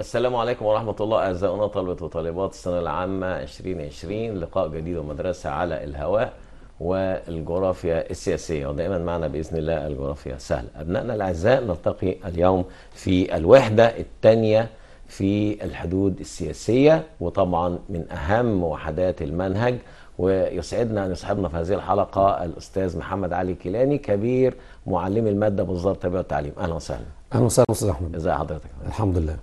السلام عليكم ورحمة الله أعزائنا طلبة وطالبات السنة العامة 2020 لقاء جديد ومدرسة على الهواء والجغرافيا السياسية ودائما معنا بإذن الله الجغرافيا سهلة أبنائنا الأعزاء نلتقي اليوم في الوحدة الثانية في الحدود السياسية وطبعا من أهم وحدات المنهج ويسعدنا أن يصحبنا في هذه الحلقة الأستاذ محمد علي كيلاني كبير معلم المادة بوزارة التربية والتعليم أهلا وسهلا أهلا وسهلا أستاذ أحمد إزي حضرتك الحمد لله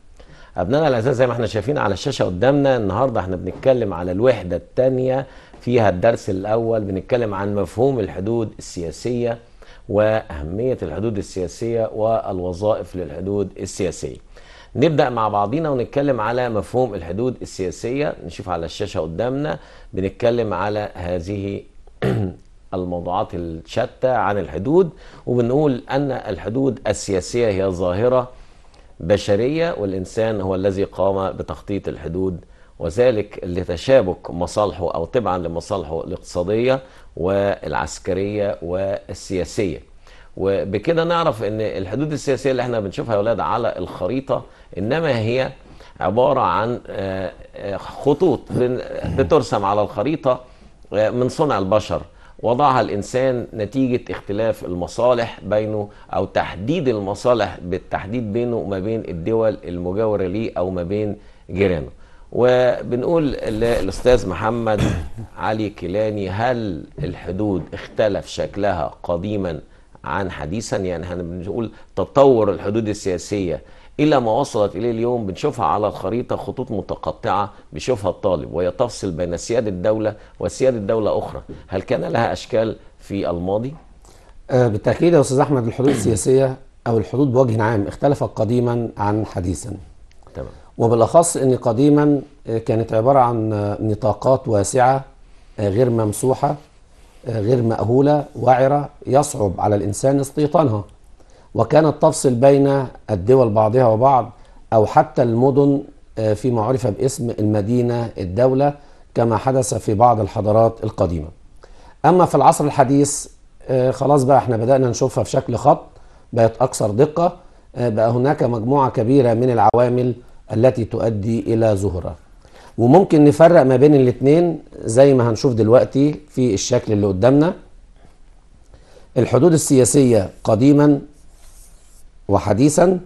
ابنائنا الاعزاء زي ما احنا شايفين على الشاشه قدامنا النهارده احنا بنتكلم على الوحده الثانيه فيها الدرس الاول بنتكلم عن مفهوم الحدود السياسيه واهميه الحدود السياسيه والوظائف للحدود السياسيه. نبدا مع بعضينا ونتكلم على مفهوم الحدود السياسيه نشوف على الشاشه قدامنا بنتكلم على هذه الموضوعات الشتى عن الحدود وبنقول ان الحدود السياسيه هي ظاهره بشرية والإنسان هو الذي قام بتخطيط الحدود وذلك لتشابك مصالحه أو تبعا لمصالحه الاقتصادية والعسكرية والسياسية وبكده نعرف ان الحدود السياسية اللي احنا بنشوفها يا ولاد على الخريطة انما هي عبارة عن آه، آه، خطوط بترسم على الخريطة آه، من صنع البشر وضعها الانسان نتيجه اختلاف المصالح بينه او تحديد المصالح بالتحديد بينه وما بين الدول المجاوره ليه او ما بين جيرانه وبنقول للاستاذ محمد علي كيلاني هل الحدود اختلف شكلها قديما عن حديثا يعني هنقول تطور الحدود السياسيه الى ما وصلت اليه اليوم بنشوفها على الخريطه خطوط متقطعه بيشوفها الطالب وهي تفصل بين سياده الدوله وسياده دوله اخرى، هل كان لها اشكال في الماضي؟ آه، بالتاكيد يا استاذ احمد الحدود السياسيه او الحدود بوجه عام اختلفت قديما عن حديثا. تمام. وبالاخص ان قديما آه، كانت عباره عن آه، نطاقات واسعه غير ممسوحه غير مأهوله وعره يصعب على الانسان استيطانها. وكانت تفصل بين الدول بعضها وبعض أو حتى المدن آه، فيما عرف باسم المدينة الدولة كما حدث في بعض الحضارات القديمة أما في العصر الحديث آه، خلاص بقى احنا بدأنا نشوفها في شكل خط بقت أكثر دقة آه، بقى هناك مجموعة كبيرة من العوامل التي تؤدي إلى ظهورها وممكن نفرق ما بين الاثنين زي ما هنشوف دلوقتي في الشكل اللي قدامنا الحدود السياسية قديما وحديثا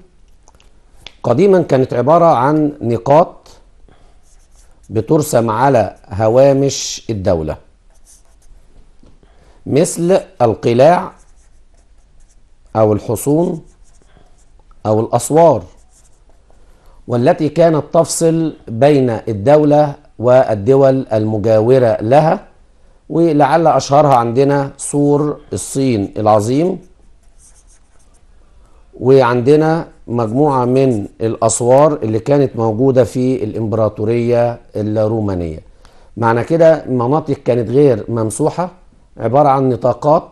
قديما كانت عبارة عن نقاط بترسم على هوامش الدولة مثل القلاع أو الحصون أو الأسوار والتي كانت تفصل بين الدولة والدول المجاورة لها ولعل أشهرها عندنا سور الصين العظيم وعندنا مجموعة من الأسوار اللي كانت موجودة في الإمبراطورية الرومانية معنى كده مناطق كانت غير ممسوحة عبارة عن نطاقات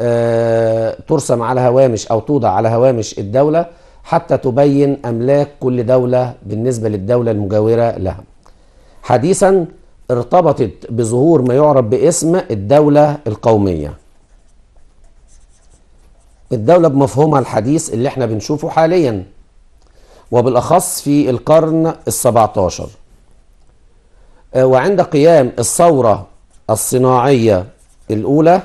آه، ترسم على هوامش أو توضع على هوامش الدولة حتى تبين أملاك كل دولة بالنسبة للدولة المجاورة لها حديثا ارتبطت بظهور ما يعرف باسم الدولة القومية الدولة بمفهومها الحديث اللي احنا بنشوفه حاليا وبالأخص في القرن السبعة عشر آه، وعند قيام الثورة الصناعية الأولى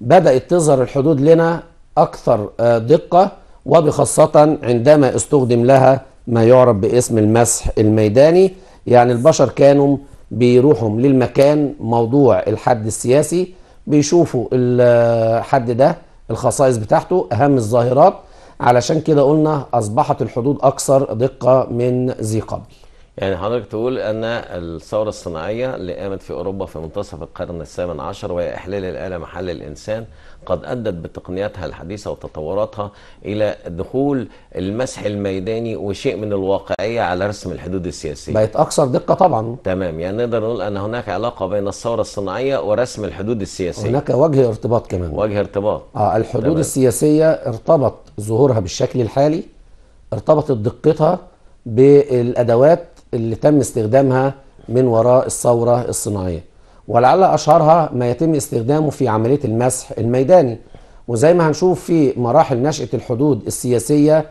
بدأت تظهر الحدود لنا أكثر آه، دقة وبخاصة عندما استخدم لها ما يعرف باسم المسح الميداني يعني البشر كانوا بيروحوا للمكان موضوع الحد السياسي بيشوفوا الحد ده الخصائص بتاعته أهم الظاهرات علشان كده قلنا أصبحت الحدود أكثر دقة من ذي قبل يعني حضرتك تقول ان الثوره الصناعيه اللي قامت في اوروبا في منتصف القرن الثامن عشر وهي احلال الاله محل الانسان قد ادت بتقنياتها الحديثه وتطوراتها الى دخول المسح الميداني وشيء من الواقعيه على رسم الحدود السياسيه. بقت اكثر دقه طبعا. تمام يعني نقدر نقول ان هناك علاقه بين الثوره الصناعيه ورسم الحدود السياسيه. هناك وجه ارتباط كمان. وجه ارتباط. اه الحدود تمام. السياسيه ارتبط ظهورها بالشكل الحالي ارتبطت دقتها بالادوات اللي تم استخدامها من وراء الثورة الصناعية ولعل أشهرها ما يتم استخدامه في عملية المسح الميداني وزي ما هنشوف في مراحل نشأة الحدود السياسية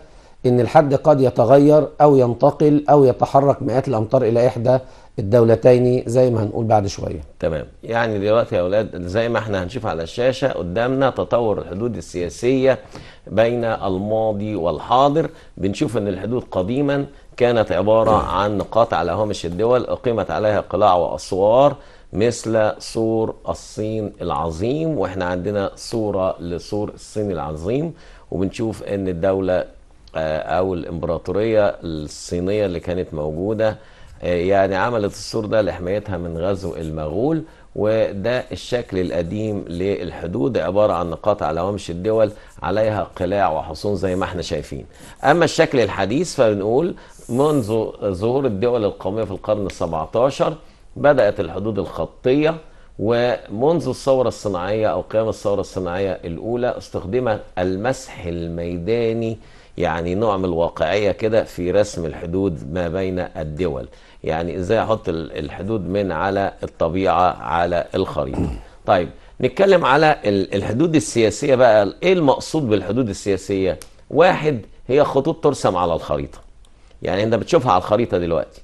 إن الحد قد يتغير أو ينتقل أو يتحرك مئات الأمتار إلى إحدى الدولتين زي ما هنقول بعد شوية تمام يعني دلوقتي يا أولاد زي ما احنا هنشوف على الشاشة قدامنا تطور الحدود السياسية بين الماضي والحاضر بنشوف أن الحدود قديما كانت عبارة نعم. عن نقاط على هامش الدول أقيمت عليها قلاع وأسوار مثل سور الصين العظيم وإحنا عندنا صورة لسور الصين العظيم وبنشوف أن الدولة آه، أو الإمبراطورية الصينية اللي كانت موجودة آه، يعني عملت السور ده لحمايتها من غزو المغول وده الشكل القديم للحدود عبارة عن نقاط على ومش الدول عليها قلاع وحصون زي ما احنا شايفين أما الشكل الحديث فبنقول منذ ظهور الدول القومية في القرن 17 بدأت الحدود الخطية ومنذ الثورة الصناعية أو قيام الثورة الصناعية الأولى استخدم المسح الميداني يعني نوع من الواقعية كده في رسم الحدود ما بين الدول يعني إزاي أحط الحدود من على الطبيعة على الخريطة طيب نتكلم على الحدود السياسية بقى إيه المقصود بالحدود السياسية واحد هي خطوط ترسم على الخريطة يعني انت بتشوفها على الخريطه دلوقتي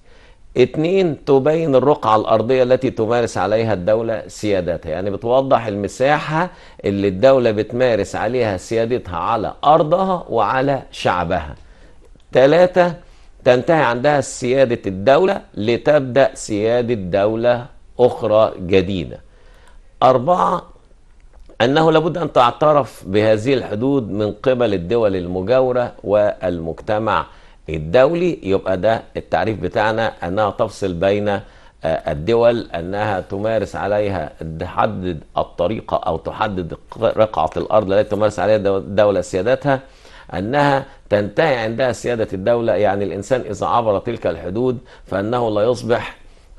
اتنين تبين الرقعة الأرضية التي تمارس عليها الدولة سيادتها يعني بتوضح المساحة اللي الدولة بتمارس عليها سيادتها على أرضها وعلى شعبها ثلاثة تنتهي عندها سيادة الدولة لتبدأ سيادة دولة أخرى جديدة أربعة أنه لابد أن تعترف بهذه الحدود من قبل الدول المجاورة والمجتمع الدولي يبقى ده التعريف بتاعنا أنها تفصل بين آه، الدول أنها تمارس عليها تحدد الطريقة أو تحدد رقعة الأرض التي تمارس عليها الدولة سيادتها أنها تنتهي عندها سيادة الدولة يعني الإنسان إذا عبر تلك الحدود فأنه لا يصبح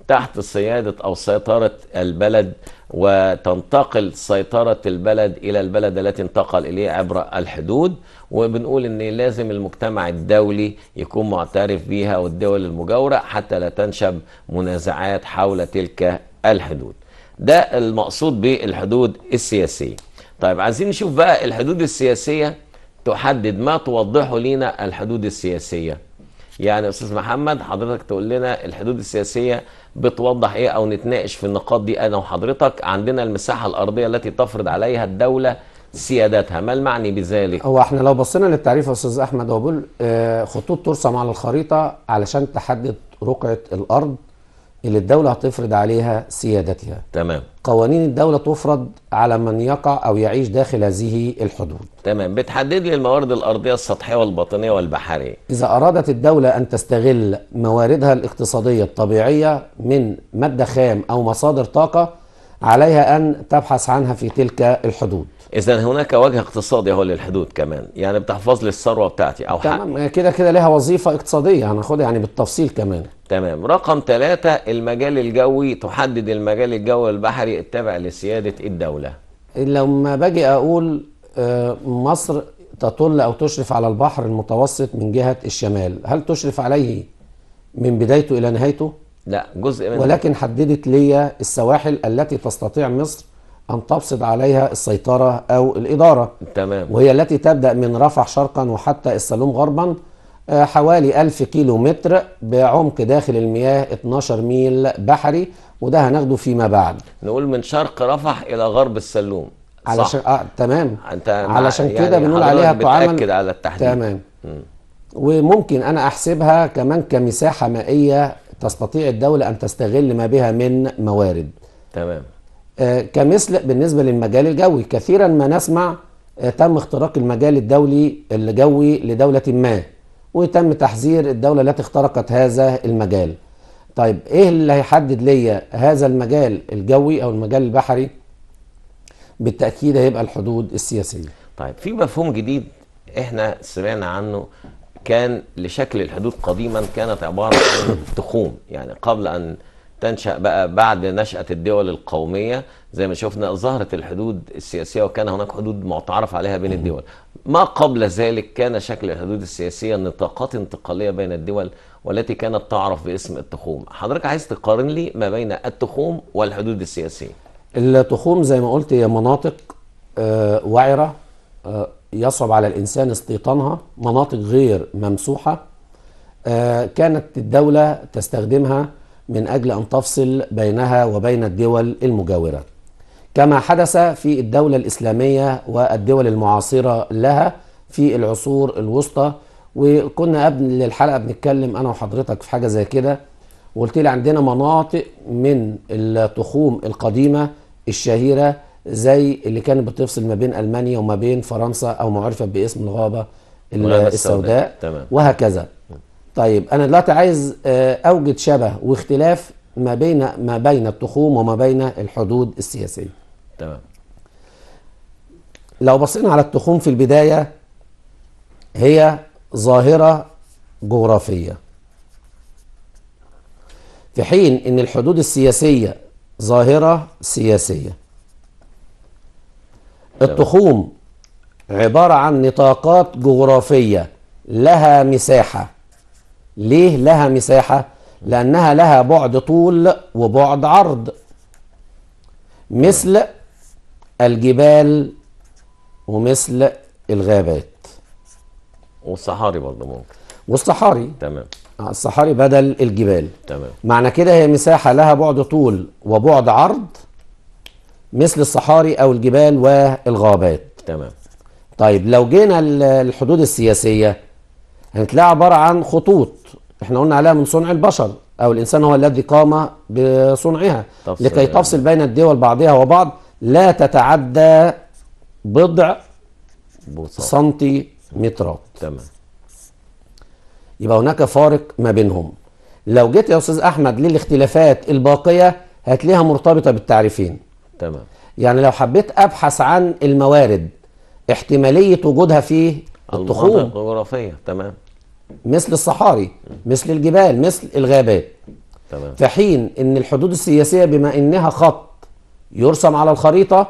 تحت سيادة أو سيطرة البلد وتنتقل سيطرة البلد إلى البلد التي انتقل إليه عبر الحدود وبنقول إن لازم المجتمع الدولي يكون معترف بها والدول المجاورة حتى لا تنشب منازعات حول تلك الحدود ده المقصود بالحدود السياسية طيب عايزين نشوف بقى الحدود السياسية تحدد ما توضحه لنا الحدود السياسيه يعني يا استاذ محمد حضرتك تقول لنا الحدود السياسيه بتوضح ايه او نتناقش في النقاط دي انا وحضرتك عندنا المساحه الارضيه التي تفرض عليها الدوله سيادتها ما المعني بذلك هو احنا لو بصينا للتعريف يا استاذ احمد وبقول آه، خطوط ترسم على الخريطه علشان تحدد رقعه الارض اللي الدوله هتفرض عليها سيادتها تمام قوانين الدولة تفرض على من يقع أو يعيش داخل هذه الحدود تمام بتحدد لي الموارد الأرضية السطحية والبطنية والبحرية إذا أرادت الدولة أن تستغل مواردها الاقتصادية الطبيعية من مادة خام أو مصادر طاقة عليها أن تبحث عنها في تلك الحدود اذا هناك وجه اقتصادي هو للحدود كمان يعني بتحفظ لي الثروه بتاعتي او تمام كده كده ليها وظيفه اقتصاديه هناخدها يعني بالتفصيل كمان تمام رقم ثلاثة المجال الجوي تحدد المجال الجوي البحري التابع لسياده الدوله لما باجي اقول آه، مصر تطل او تشرف على البحر المتوسط من جهه الشمال هل تشرف عليه من بدايته الى نهايته لا جزء منه ولكن حددت لي السواحل التي تستطيع مصر أن تفسد عليها السيطرة أو الإدارة تمام وهي التي تبدأ من رفح شرقا وحتى السلوم غربا آه، حوالي 1000 كيلو متر بعمق داخل المياه 12 ميل بحري وده هناخده فيما بعد نقول من شرق رفح إلى غرب السلوم صح. علشان آه تمام انت علشان يعني كده بنقول عليها تعامل على التحديد تمام م. وممكن انا احسبها كمان كمساحه مائيه تستطيع الدوله ان تستغل ما بها من موارد تمام آه، كمثل بالنسبة للمجال الجوي كثيرا ما نسمع آه، تم اختراق المجال الدولي الجوي لدولة ما وتم تحذير الدولة التي اخترقت هذا المجال طيب ايه اللي هيحدد ليا هذا المجال الجوي او المجال البحري بالتأكيد هيبقى الحدود السياسية طيب في مفهوم جديد احنا سمعنا عنه كان لشكل الحدود قديما كانت عبارة عن تخوم يعني قبل أن تنشأ بقى بعد نشأة الدول القومية زي ما شفنا ظهرت الحدود السياسية وكان هناك حدود معترف عليها بين الدول ما قبل ذلك كان شكل الحدود السياسية نطاقات انتقالية بين الدول والتي كانت تعرف باسم التخوم حضرتك عايز تقارن لي ما بين التخوم والحدود السياسية التخوم زي ما قلت هي مناطق آه، وعرة آه، يصعب على الإنسان استيطانها مناطق غير ممسوحة آه، كانت الدولة تستخدمها من أجل أن تفصل بينها وبين الدول المجاورة كما حدث في الدولة الإسلامية والدول المعاصرة لها في العصور الوسطى وكنا قبل الحلقة بنتكلم أنا وحضرتك في حاجة زي كده وقلت لي عندنا مناطق من التخوم القديمة الشهيرة زي اللي كانت بتفصل ما بين ألمانيا وما بين فرنسا أو معرفة باسم الغابة السوداء, السوداء. تمام. وهكذا طيب انا دلوقتي عايز آه، اوجد شبه واختلاف ما بين ما بين التخوم وما بين الحدود السياسيه تمام لو بصينا على التخوم في البدايه هي ظاهره جغرافيه في حين ان الحدود السياسيه ظاهره سياسيه التخوم عباره عن نطاقات جغرافيه لها مساحه ليه لها مساحة لأنها لها بعد طول وبعد عرض مثل الجبال ومثل الغابات والصحاري برضه ممكن والصحاري تمام آه، الصحاري بدل الجبال تمام معنى كده هي مساحة لها بعد طول وبعد عرض مثل الصحاري أو الجبال والغابات تمام طيب لو جينا الحدود السياسية هتلاقي عبارة عن خطوط احنا قلنا عليها من صنع البشر او الانسان هو الذي قام بصنعها تفصل لكي يعني. تفصل بين الدول بعضها وبعض لا تتعدى بضع سنتيمترات تمام يبقى هناك فارق ما بينهم لو جيت يا استاذ احمد للاختلافات الباقيه هتلاقيها مرتبطه بالتعريفين تمام يعني لو حبيت ابحث عن الموارد احتماليه وجودها في التخوم الجغرافيه تمام مثل الصحاري مثل الجبال مثل الغابات تمام. في حين ان الحدود السياسيه بما انها خط يرسم على الخريطه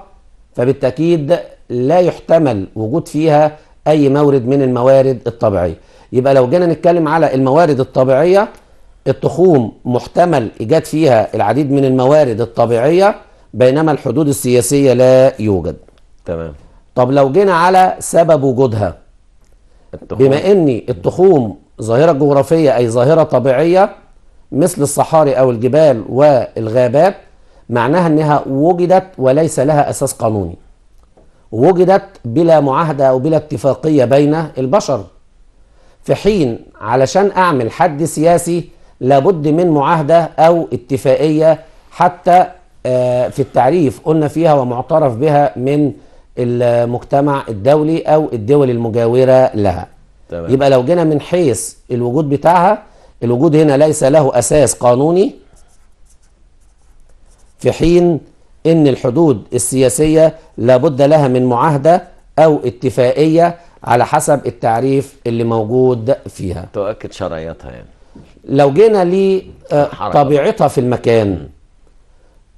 فبالتاكيد لا يحتمل وجود فيها اي مورد من الموارد الطبيعيه يبقى لو جينا نتكلم على الموارد الطبيعيه التخوم محتمل ايجاد فيها العديد من الموارد الطبيعيه بينما الحدود السياسيه لا يوجد تمام طب لو جينا على سبب وجودها التخوم. بما ان التخوم ظاهره جغرافيه اي ظاهره طبيعيه مثل الصحاري او الجبال والغابات معناها انها وجدت وليس لها اساس قانوني وجدت بلا معاهده او بلا اتفاقيه بين البشر في حين علشان اعمل حد سياسي لابد من معاهده او اتفاقيه حتى آه، في التعريف قلنا فيها ومعترف بها من المجتمع الدولي او الدول المجاوره لها تمام. يبقى لو جينا من حيث الوجود بتاعها الوجود هنا ليس له اساس قانوني في حين ان الحدود السياسيه لابد لها من معاهده او اتفاقيه على حسب التعريف اللي موجود فيها تؤكد شرعيتها يعني لو جينا لطبيعتها آه، في المكان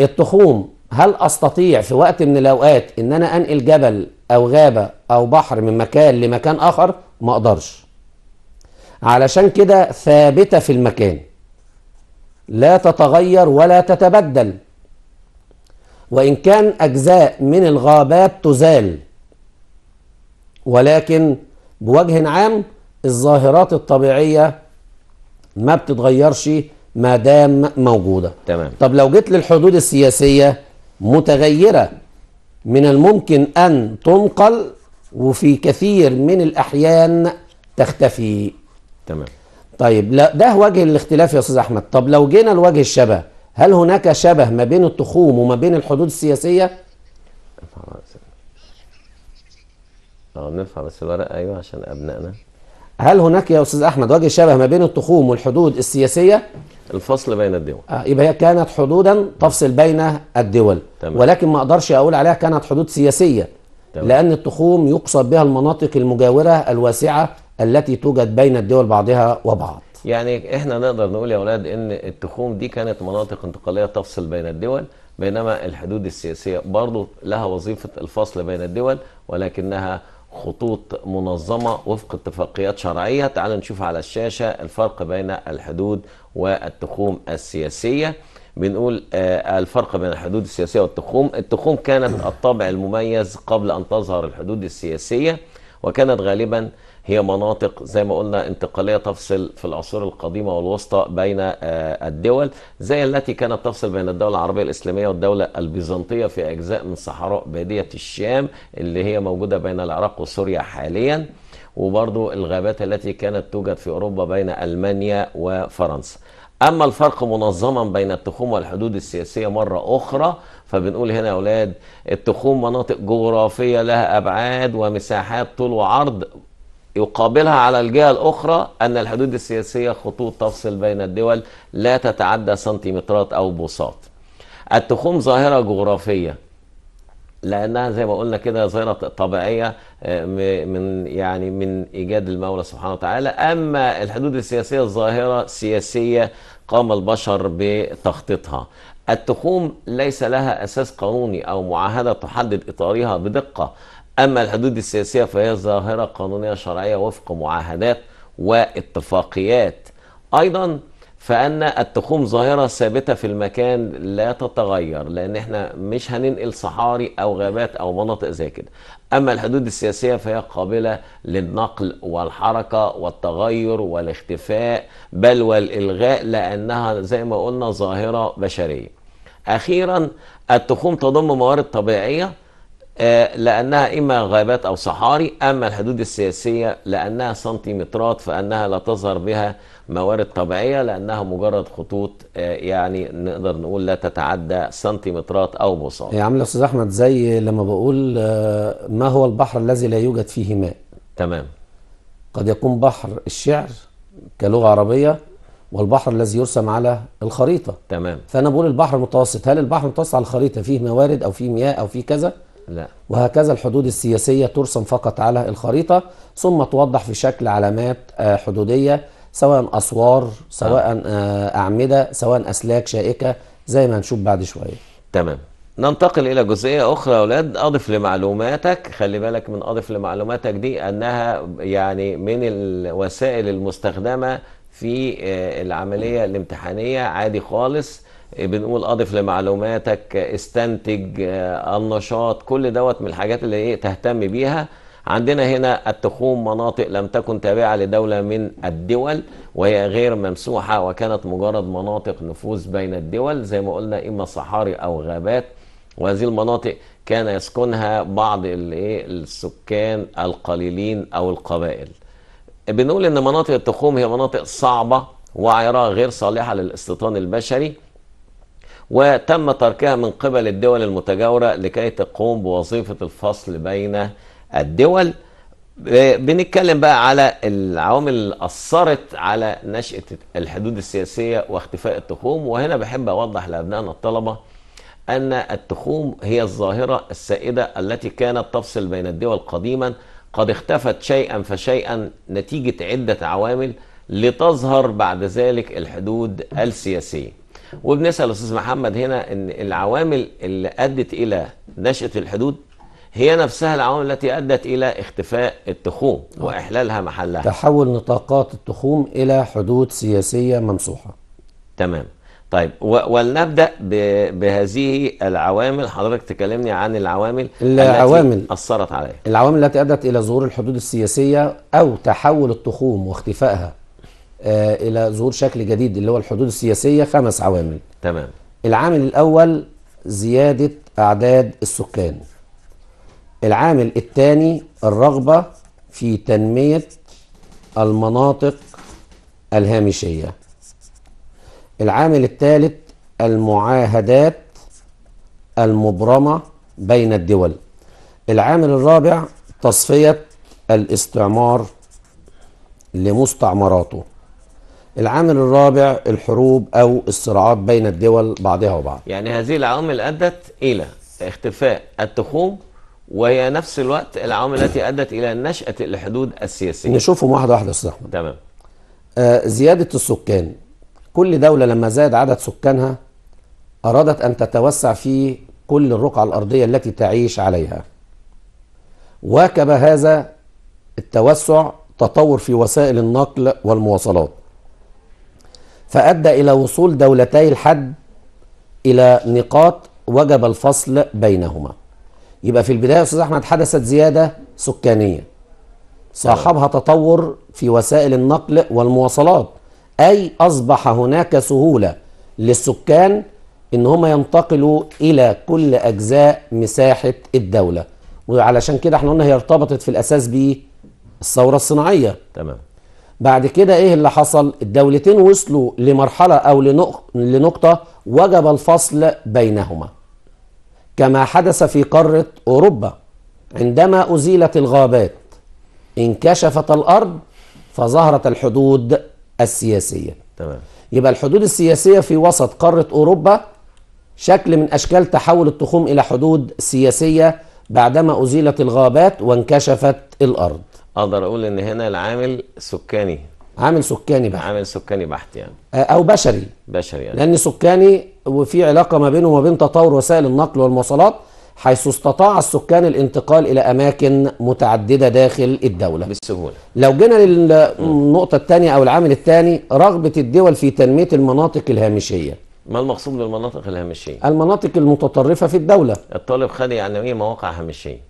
التخوم هل أستطيع في وقت من الأوقات إن أنا أنقل جبل أو غابة أو بحر من مكان لمكان آخر ما أقدرش علشان كده ثابتة في المكان لا تتغير ولا تتبدل وإن كان أجزاء من الغابات تزال ولكن بوجه عام الظاهرات الطبيعية ما بتتغيرش ما دام موجودة تمام طب لو جيت للحدود السياسية متغيرة من الممكن أن تنقل وفي كثير من الأحيان تختفي تمام طيب لا ده وجه الاختلاف يا استاذ احمد طب لو جينا لوجه الشبه هل هناك شبه ما بين التخوم وما بين الحدود السياسيه اه بس الورق ايوه عشان ابنائنا هل هناك يا استاذ احمد وجه شبه ما بين التخوم والحدود السياسيه الفصل بين الدول آه يبقى هي كانت حدودا تفصل بين الدول تمام. ولكن ما اقدرش اقول عليها كانت حدود سياسيه تمام. لان التخوم يقصد بها المناطق المجاوره الواسعه التي توجد بين الدول بعضها وبعض يعني احنا نقدر نقول يا اولاد ان التخوم دي كانت مناطق انتقاليه تفصل بين الدول بينما الحدود السياسيه برضه لها وظيفه الفصل بين الدول ولكنها خطوط منظمة وفق اتفاقيات شرعية تعال نشوف على الشاشة الفرق بين الحدود والتخوم السياسية بنقول آه، الفرق بين الحدود السياسية والتخوم التخوم كانت الطابع المميز قبل أن تظهر الحدود السياسية وكانت غالبا هي مناطق زي ما قلنا انتقالية تفصل في العصور القديمة والوسطى بين آه، الدول زي التي كانت تفصل بين الدولة العربية الإسلامية والدولة البيزنطية في أجزاء من صحراء بادية الشام اللي هي موجودة بين العراق وسوريا حالياً وبرضو الغابات التي كانت توجد في أوروبا بين ألمانيا وفرنسا أما الفرق منظما بين التخوم والحدود السياسية مرة أخرى فبنقول هنا يا أولاد التخوم مناطق جغرافية لها أبعاد ومساحات طول وعرض يقابلها على الجهة الأخرى أن الحدود السياسية خطوط تفصل بين الدول لا تتعدى سنتيمترات أو بوصات التخوم ظاهرة جغرافية لأنها زي ما قلنا كده ظاهرة طبيعية آه، من يعني من إيجاد المولى سبحانه وتعالى أما الحدود السياسية ظاهرة سياسية قام البشر بتخطيطها التخوم ليس لها أساس قانوني أو معاهدة تحدد إطارها بدقة أما الحدود السياسية فهي ظاهرة قانونية شرعية وفق معاهدات واتفاقيات أيضا فأن التخوم ظاهرة ثابتة في المكان لا تتغير لأن احنا مش هننقل صحاري أو غابات أو مناطق زي كده أما الحدود السياسية فهي قابلة للنقل والحركة والتغير والاختفاء بل والإلغاء لأنها زي ما قلنا ظاهرة بشرية أخيرا التخوم تضم موارد طبيعية آه، لأنها إما غابات أو صحاري أما الحدود السياسية لأنها سنتيمترات فأنها لا تظهر بها موارد طبيعية لأنها مجرد خطوط آه، يعني نقدر نقول لا تتعدى سنتيمترات أو بساط يا عم أستاذ أحمد زي لما بقول آه، ما هو البحر الذي لا يوجد فيه ماء تمام قد يكون بحر الشعر كلغة عربية والبحر الذي يرسم على الخريطة تمام فأنا بقول البحر المتوسط هل البحر المتوسط على الخريطة فيه موارد أو فيه مياه أو فيه كذا لا وهكذا الحدود السياسية ترسم فقط على الخريطة ثم توضح في شكل علامات آه، حدودية سواء أسوار سواء آه. آه، أعمدة سواء أسلاك شائكة زي ما هنشوف بعد شوية تمام ننتقل إلى جزئية أخرى يا أولاد أضف لمعلوماتك خلي بالك من أضف لمعلوماتك دي أنها يعني من الوسائل المستخدمة في العملية الامتحانية عادي خالص بنقول اضف لمعلوماتك استنتج آه، النشاط كل دوت من الحاجات اللي ايه تهتم بيها عندنا هنا التخوم مناطق لم تكن تابعة لدولة من الدول وهي غير ممسوحة وكانت مجرد مناطق نفوذ بين الدول زي ما قلنا إما صحاري أو غابات وهذه المناطق كان يسكنها بعض إيه، السكان القليلين أو القبائل بنقول إن مناطق التخوم هي مناطق صعبة وعرة غير صالحة للاستيطان البشري وتم تركها من قبل الدول المتجاورة لكي تقوم بوظيفة الفصل بين الدول بنتكلم بقى على العوامل اللي أثرت على نشأة الحدود السياسية واختفاء التخوم وهنا بحب أوضح لأبنائنا الطلبة أن التخوم هي الظاهرة السائدة التي كانت تفصل بين الدول قديما قد اختفت شيئا فشيئا نتيجة عدة عوامل لتظهر بعد ذلك الحدود السياسية وبنسال الاستاذ محمد هنا ان العوامل اللي ادت الى نشاه الحدود هي نفسها العوامل التي ادت الى اختفاء التخوم واحلالها محلها تحول نطاقات التخوم الى حدود سياسيه ممسوحه تمام طيب ولنبدا بهذه العوامل حضرتك تكلمني عن العوامل العوامل التي اثرت عليها العوامل التي ادت الى ظهور الحدود السياسيه او تحول التخوم واختفائها آه، الى ظهور شكل جديد اللي هو الحدود السياسيه خمس عوامل تمام العامل الاول زياده اعداد السكان العامل الثاني الرغبه في تنميه المناطق الهامشيه العامل الثالث المعاهدات المبرمه بين الدول العامل الرابع تصفيه الاستعمار لمستعمراته العامل الرابع الحروب أو الصراعات بين الدول بعضها وبعض يعني هذه العوامل أدت إلى اختفاء التخوم وهي نفس الوقت العوامل التي أدت إلى نشأة الحدود السياسية نشوفهم واحدة واحدة أستاذ أحمد تمام آه زيادة السكان كل دولة لما زاد عدد سكانها أرادت أن تتوسع في كل الرقعة الأرضية التي تعيش عليها واكب هذا التوسع تطور في وسائل النقل والمواصلات فأدى إلى وصول دولتي الحد إلى نقاط وجب الفصل بينهما يبقى في البداية أستاذ أحمد حدثت زيادة سكانية صاحبها تطور في وسائل النقل والمواصلات أي أصبح هناك سهولة للسكان إن هم ينتقلوا إلى كل أجزاء مساحة الدولة وعلشان كده احنا قلنا هي ارتبطت في الأساس بالثورة الصناعية تمام بعد كده ايه اللي حصل الدولتين وصلوا لمرحلة او لنقطة وجب الفصل بينهما كما حدث في قارة اوروبا عندما ازيلت الغابات انكشفت الارض فظهرت الحدود السياسية تمام يبقى الحدود السياسية في وسط قارة اوروبا شكل من اشكال تحول التخوم الى حدود سياسية بعدما ازيلت الغابات وانكشفت الارض اقدر اقول ان هنا العامل سكاني عامل سكاني بحت عامل سكاني بحت يعني آه، او بشري بشري يعني لان سكاني وفي علاقه ما بينه وما بين تطور وسائل النقل والمواصلات حيث استطاع السكان الانتقال الى اماكن متعدده داخل الدوله بالسهوله لو جينا للنقطه الثانيه او العامل الثاني رغبه الدول في تنميه المناطق الهامشيه ما المقصود بالمناطق الهامشيه المناطق المتطرفه في الدوله الطالب خد يعني ايه مواقع هامشيه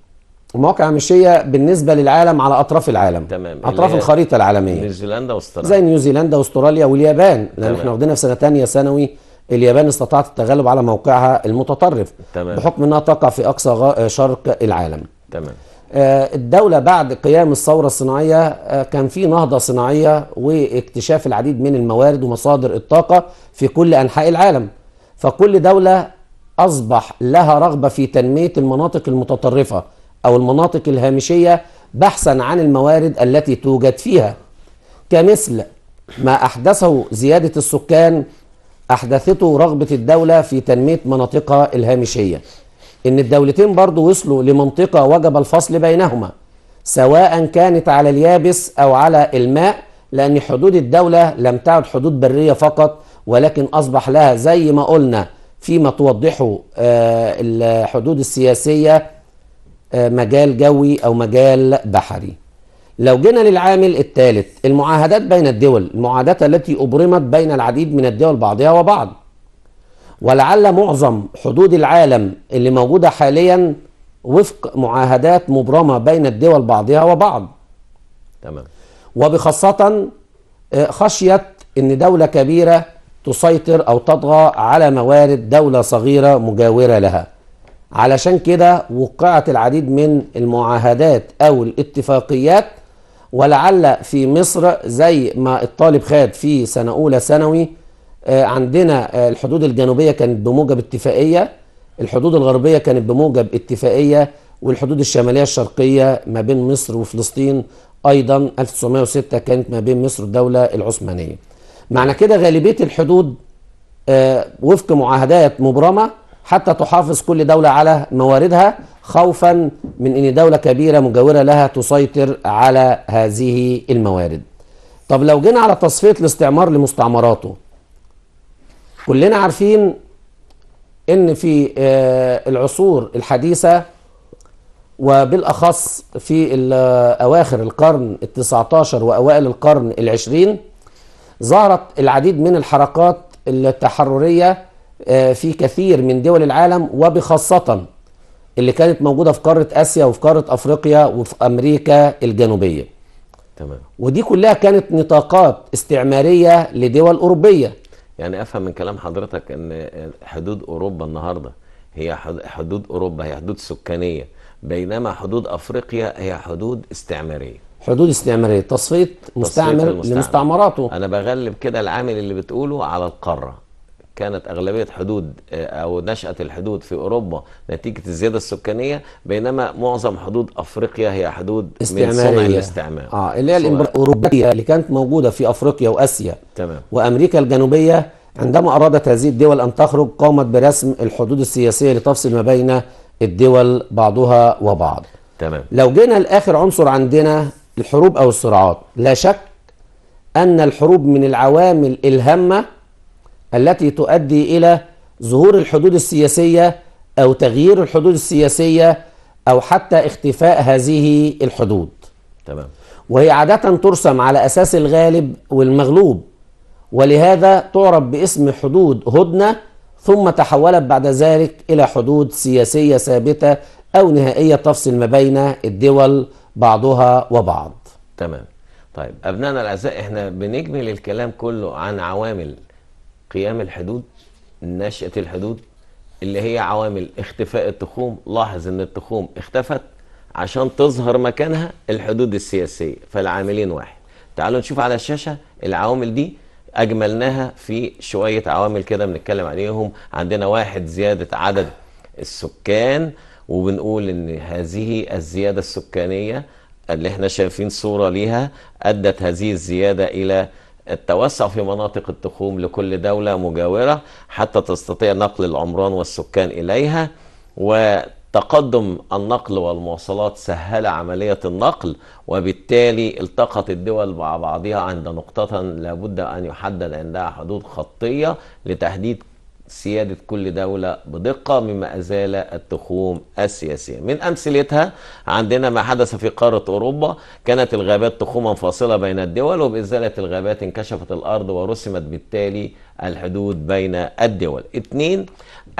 المواقع هامشيه بالنسبه للعالم على اطراف العالم تمام اطراف الخريطه العالميه نيوزيلندا واستراليا زي نيوزيلندا واستراليا واليابان لان احنا واخدينها في سنه ثانيه ثانوي اليابان استطاعت التغلب على موقعها المتطرف تمام. بحكم انها تقع في اقصى آه، شرق العالم تمام آه، الدولة بعد قيام الثورة الصناعية آه، كان في نهضة صناعية واكتشاف العديد من الموارد ومصادر الطاقة في كل أنحاء العالم فكل دولة أصبح لها رغبة في تنمية المناطق المتطرفة أو المناطق الهامشية بحثا عن الموارد التي توجد فيها كمثل ما أحدثه زيادة السكان أحدثته رغبة الدولة في تنمية مناطقها الهامشية إن الدولتين برضو وصلوا لمنطقة وجب الفصل بينهما سواء كانت على اليابس أو على الماء لأن حدود الدولة لم تعد حدود برية فقط ولكن أصبح لها زي ما قلنا فيما توضحه آه، الحدود السياسية آه، مجال جوي أو مجال بحري لو جينا للعامل الثالث المعاهدات بين الدول المعاهدات التي أبرمت بين العديد من الدول بعضها وبعض ولعل معظم حدود العالم اللي موجودة حاليا وفق معاهدات مبرمة بين الدول بعضها وبعض تمام وبخاصة آه، خشية ان دولة كبيرة تسيطر او تطغى على موارد دولة صغيرة مجاورة لها علشان كده وقعت العديد من المعاهدات أو الاتفاقيات ولعل في مصر زي ما الطالب خد في سنة أولى ثانوي آه، عندنا آه، الحدود الجنوبية كانت بموجب اتفاقية الحدود الغربية كانت بموجب اتفاقية والحدود الشمالية الشرقية ما بين مصر وفلسطين أيضا 1906 كانت ما بين مصر والدولة العثمانية معنى كده غالبية الحدود آه، وفق معاهدات مبرمة حتى تحافظ كل دولة على مواردها خوفا من أن دولة كبيرة مجاورة لها تسيطر على هذه الموارد طب لو جينا على تصفية الاستعمار لمستعمراته كلنا عارفين أن في آه، العصور الحديثة وبالأخص في أواخر القرن التسعتاشر وأوائل القرن العشرين ظهرت العديد من الحركات التحررية آه، في كثير من دول العالم وبخاصة اللي كانت موجودة في قارة آسيا وفي قارة أفريقيا وفي أمريكا الجنوبية تمام ودي كلها كانت نطاقات استعمارية لدول أوروبية يعني أفهم من كلام حضرتك أن حدود أوروبا النهاردة هي حدود أوروبا هي حدود سكانية بينما حدود أفريقيا هي حدود استعمارية حدود استعماريه تصفيه مستعمر لمستعمراته انا بغلب كده العامل اللي بتقوله على القاره كانت أغلبية حدود آه، أو نشأة الحدود في أوروبا نتيجة الزيادة السكانية بينما معظم حدود أفريقيا هي حدود من صنع الاستعمار آه اللي هي الأوروبية اللي كانت موجودة في أفريقيا وآسيا تمام وأمريكا الجنوبية عندما أرادت هذه الدول أن تخرج قامت برسم الحدود السياسية لتفصل ما بين الدول بعضها وبعض تمام لو جينا لآخر عنصر عندنا الحروب أو الصراعات لا شك أن الحروب من العوامل الهامة التي تؤدي إلى ظهور الحدود السياسية أو تغيير الحدود السياسية أو حتى اختفاء هذه الحدود تمام وهي عادة ترسم على أساس الغالب والمغلوب ولهذا تعرف باسم حدود هدنة ثم تحولت بعد ذلك إلى حدود سياسية ثابتة أو نهائية تفصل ما بين الدول بعضها وبعض تمام طيب أبنائنا الأعزاء إحنا بنجمل الكلام كله عن عوامل قيام الحدود نشأة الحدود اللي هي عوامل اختفاء التخوم لاحظ ان التخوم اختفت عشان تظهر مكانها الحدود السياسية فالعاملين واحد تعالوا نشوف على الشاشة العوامل دي أجملناها في شوية عوامل كده بنتكلم عليهم عندنا واحد زيادة عدد السكان وبنقول ان هذه الزيادة السكانية اللي احنا شايفين صورة ليها أدت هذه الزيادة إلى التوسع في مناطق التخوم لكل دولة مجاورة حتى تستطيع نقل العمران والسكان إليها وتقدم النقل والمواصلات سهل عملية النقل وبالتالي التقت الدول مع بعضها عند نقطة لابد أن يحدد عندها حدود خطية لتحديد سيادة كل دولة بدقة مما أزال التخوم السياسية من أمثلتها عندنا ما حدث في قارة أوروبا كانت الغابات تخوما فاصلة بين الدول وبإزالة الغابات انكشفت الأرض ورسمت بالتالي الحدود بين الدول اثنين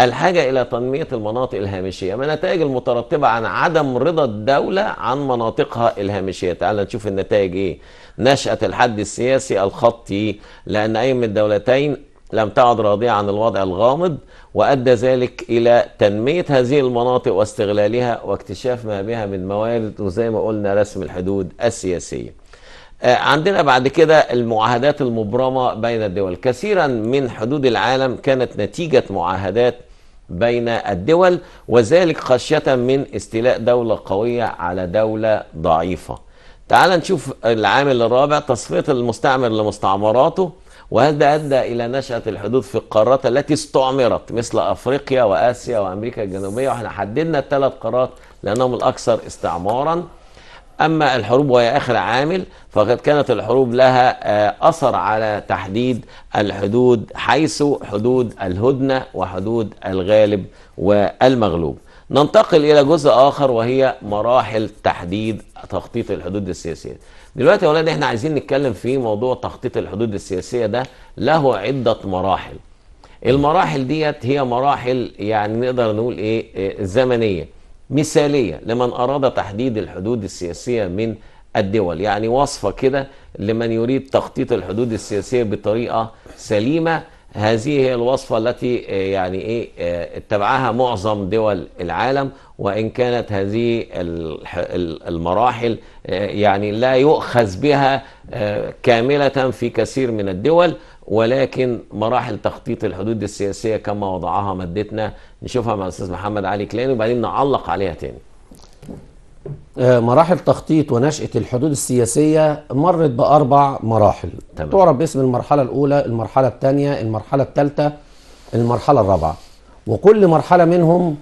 الحاجة إلى تنمية المناطق الهامشية ما النتائج المترتبة عن عدم رضا الدولة عن مناطقها الهامشية تعال نشوف النتائج إيه نشأة الحد السياسي الخطي لأن أي من الدولتين لم تعد راضية عن الوضع الغامض وأدى ذلك إلى تنمية هذه المناطق واستغلالها واكتشاف ما بها من موارد وزي ما قلنا رسم الحدود السياسية آه، عندنا بعد كده المعاهدات المبرمة بين الدول كثيرا من حدود العالم كانت نتيجة معاهدات بين الدول وذلك خشية من استيلاء دولة قوية على دولة ضعيفة تعال نشوف العامل الرابع تصفية المستعمر لمستعمراته وهذا أدى إلى نشأة الحدود في القارات التي استعمرت مثل أفريقيا وآسيا وأمريكا الجنوبية وإحنا حددنا الثلاث قارات لأنهم الأكثر استعمارا أما الحروب وهي آخر عامل فقد كانت الحروب لها آه، أثر على تحديد الحدود حيث حدود الهدنة وحدود الغالب والمغلوب ننتقل إلى جزء آخر وهي مراحل تحديد تخطيط الحدود السياسية دلوقتي يا اولاد احنا عايزين نتكلم في موضوع تخطيط الحدود السياسيه ده له عده مراحل المراحل ديت هي مراحل يعني نقدر نقول ايه اه، زمنيه مثاليه لمن اراد تحديد الحدود السياسيه من الدول يعني وصفه كده لمن يريد تخطيط الحدود السياسيه بطريقه سليمه هذه هي الوصفة التي آه، يعني ايه آه، اتبعها معظم دول العالم وإن كانت هذه المراحل آه، يعني لا يؤخذ بها كاملة في كثير من الدول ولكن مراحل تخطيط الحدود السياسية كما وضعها مادتنا نشوفها مع الأستاذ محمد علي كلاني وبعدين نعلق عليها تاني آه، مراحل تخطيط ونشأة الحدود السياسية مرت بأربع مراحل تمام. تعرف باسم المرحلة الأولى المرحلة الثانية المرحلة الثالثة المرحلة الرابعة وكل مرحلة منهم